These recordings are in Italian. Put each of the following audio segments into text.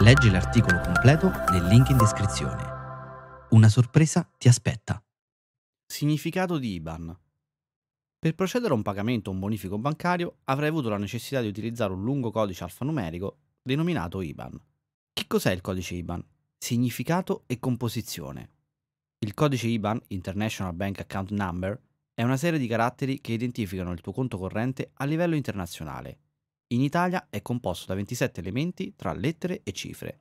Leggi l'articolo completo nel link in descrizione. Una sorpresa ti aspetta. Significato di IBAN. Per procedere a un pagamento o un bonifico bancario avrai avuto la necessità di utilizzare un lungo codice alfanumerico denominato IBAN. Che cos'è il codice IBAN? Significato e composizione. Il codice IBAN, International Bank Account Number, è una serie di caratteri che identificano il tuo conto corrente a livello internazionale in Italia è composto da 27 elementi tra lettere e cifre.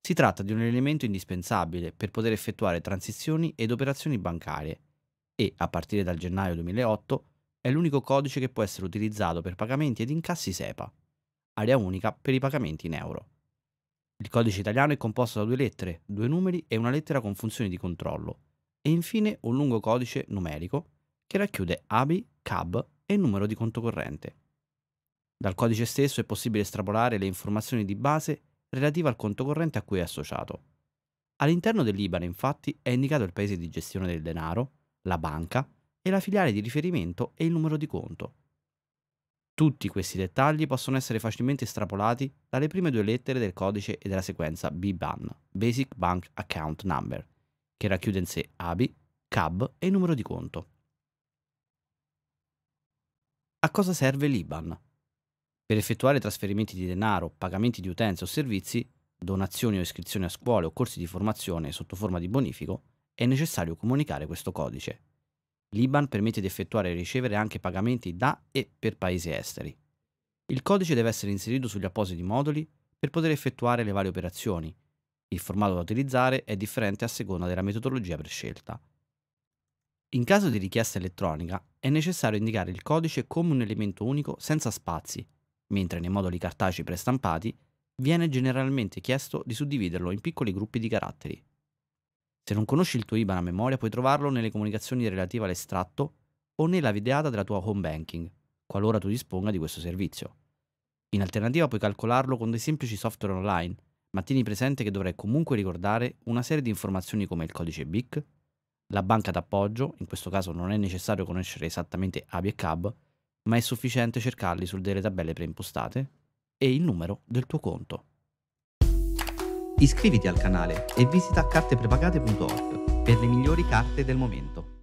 Si tratta di un elemento indispensabile per poter effettuare transizioni ed operazioni bancarie e, a partire dal gennaio 2008, è l'unico codice che può essere utilizzato per pagamenti ed incassi SEPA, area unica per i pagamenti in euro. Il codice italiano è composto da due lettere, due numeri e una lettera con funzioni di controllo, e infine un lungo codice numerico che racchiude ABI, CAB e numero di conto corrente. Dal codice stesso è possibile estrapolare le informazioni di base relative al conto corrente a cui è associato. All'interno dell'IBAN infatti è indicato il paese di gestione del denaro, la banca e la filiale di riferimento e il numero di conto. Tutti questi dettagli possono essere facilmente estrapolati dalle prime due lettere del codice e della sequenza BBAN, Basic Bank Account Number, che racchiude in sé ABI, CAB e numero di conto. A cosa serve l'IBAN? per effettuare trasferimenti di denaro, pagamenti di utenze o servizi, donazioni o iscrizioni a scuole o corsi di formazione sotto forma di bonifico, è necessario comunicare questo codice. L'IBAN permette di effettuare e ricevere anche pagamenti da e per paesi esteri. Il codice deve essere inserito sugli appositi moduli per poter effettuare le varie operazioni. Il formato da utilizzare è differente a seconda della metodologia prescelta. In caso di richiesta elettronica è necessario indicare il codice come un elemento unico senza spazi mentre nei moduli cartacei prestampati viene generalmente chiesto di suddividerlo in piccoli gruppi di caratteri. Se non conosci il tuo IBAN a memoria puoi trovarlo nelle comunicazioni relative all'estratto o nella videata della tua home banking, qualora tu disponga di questo servizio. In alternativa puoi calcolarlo con dei semplici software online, ma tieni presente che dovrai comunque ricordare una serie di informazioni come il codice BIC, la banca d'appoggio, in questo caso non è necessario conoscere esattamente ABI e CAB, ma è sufficiente cercarli su delle tabelle preimpostate e il numero del tuo conto. Iscriviti al canale e visita carteprepagate.org per le migliori carte del momento.